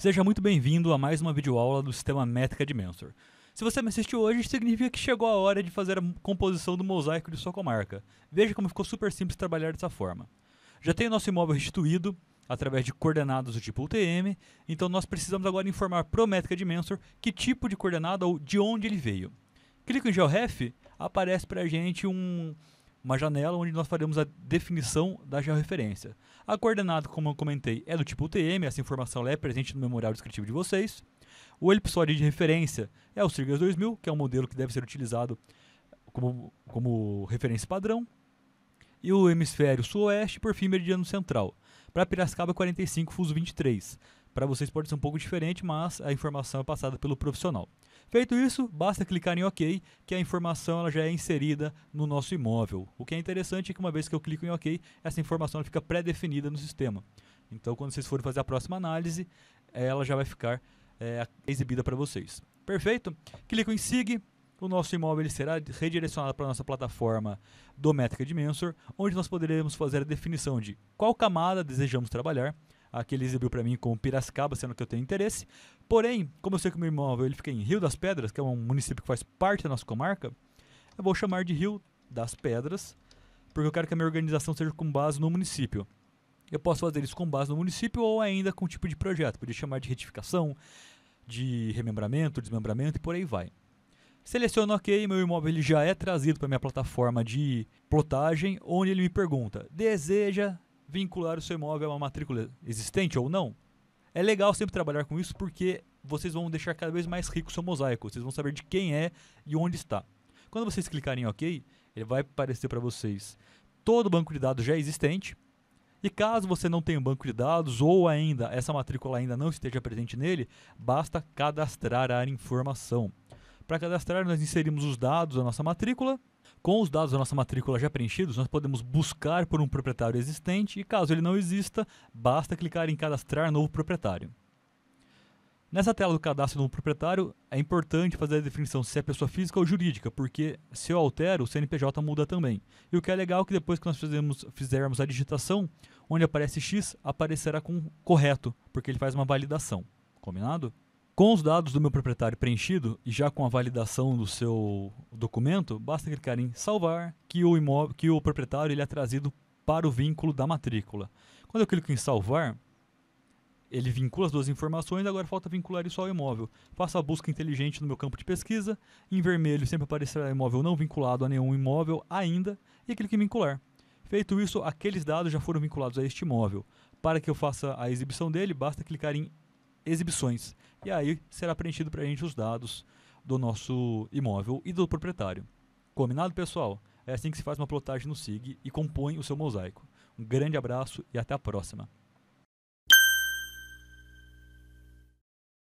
Seja muito bem-vindo a mais uma videoaula do Sistema Métrica de Mensor. Se você me assistiu hoje, significa que chegou a hora de fazer a composição do mosaico de sua comarca. Veja como ficou super simples trabalhar dessa forma. Já tem o nosso imóvel restituído através de coordenadas do tipo UTM, então nós precisamos agora informar para o Métrica de Mensor que tipo de coordenada ou de onde ele veio. Clica em GeoRef, aparece para a gente um, uma janela onde nós faremos a definição da georreferência. A coordenada, como eu comentei, é do tipo UTM, essa informação é presente no memorial descritivo de vocês. O elipsoide de referência é o Cirgas 2000, que é um modelo que deve ser utilizado como, como referência padrão. E o hemisfério sul-oeste, por fim, meridiano central. Para Piracicaba, 45, fuso 23. Para vocês pode ser um pouco diferente, mas a informação é passada pelo profissional. Feito isso, basta clicar em OK, que a informação ela já é inserida no nosso imóvel. O que é interessante é que uma vez que eu clico em OK, essa informação fica pré-definida no sistema. Então, quando vocês forem fazer a próxima análise, ela já vai ficar é, exibida para vocês. Perfeito? Clico em SIG, o nosso imóvel será redirecionado para a nossa plataforma do Metrica Dimensor, onde nós poderemos fazer a definição de qual camada desejamos trabalhar, aquele ele exibiu para mim com Piracicaba, sendo que eu tenho interesse. Porém, como eu sei que o meu imóvel ele fica em Rio das Pedras, que é um município que faz parte da nossa comarca, eu vou chamar de Rio das Pedras, porque eu quero que a minha organização seja com base no município. Eu posso fazer isso com base no município ou ainda com tipo de projeto. Podia chamar de retificação, de remembramento, desmembramento e por aí vai. Seleciono OK, meu imóvel ele já é trazido para minha plataforma de plotagem, onde ele me pergunta: deseja vincular o seu imóvel a uma matrícula existente ou não. É legal sempre trabalhar com isso porque vocês vão deixar cada vez mais rico o seu mosaico. Vocês vão saber de quem é e onde está. Quando vocês clicarem em OK, ele vai aparecer para vocês todo o banco de dados já existente. E caso você não tenha um banco de dados ou ainda essa matrícula ainda não esteja presente nele, basta cadastrar a informação. Para cadastrar, nós inserimos os dados da nossa matrícula com os dados da nossa matrícula já preenchidos, nós podemos buscar por um proprietário existente e, caso ele não exista, basta clicar em cadastrar novo proprietário. Nessa tela do cadastro do novo proprietário, é importante fazer a definição se é pessoa física ou jurídica, porque se eu altero, o CNPJ muda também. E o que é legal é que depois que nós fizermos, fizermos a digitação, onde aparece X, aparecerá com correto, porque ele faz uma validação. Combinado? Com os dados do meu proprietário preenchido e já com a validação do seu documento, basta clicar em salvar que o, imóvel, que o proprietário ele é trazido para o vínculo da matrícula. Quando eu clico em salvar, ele vincula as duas informações, agora falta vincular isso ao imóvel. Faço a busca inteligente no meu campo de pesquisa, em vermelho sempre aparecerá imóvel não vinculado a nenhum imóvel ainda, e clico em vincular. Feito isso, aqueles dados já foram vinculados a este imóvel. Para que eu faça a exibição dele, basta clicar em exibições. E aí será preenchido para a gente os dados do nosso imóvel e do proprietário. Combinado, pessoal? É assim que se faz uma plotagem no SIG e compõe o seu mosaico. Um grande abraço e até a próxima.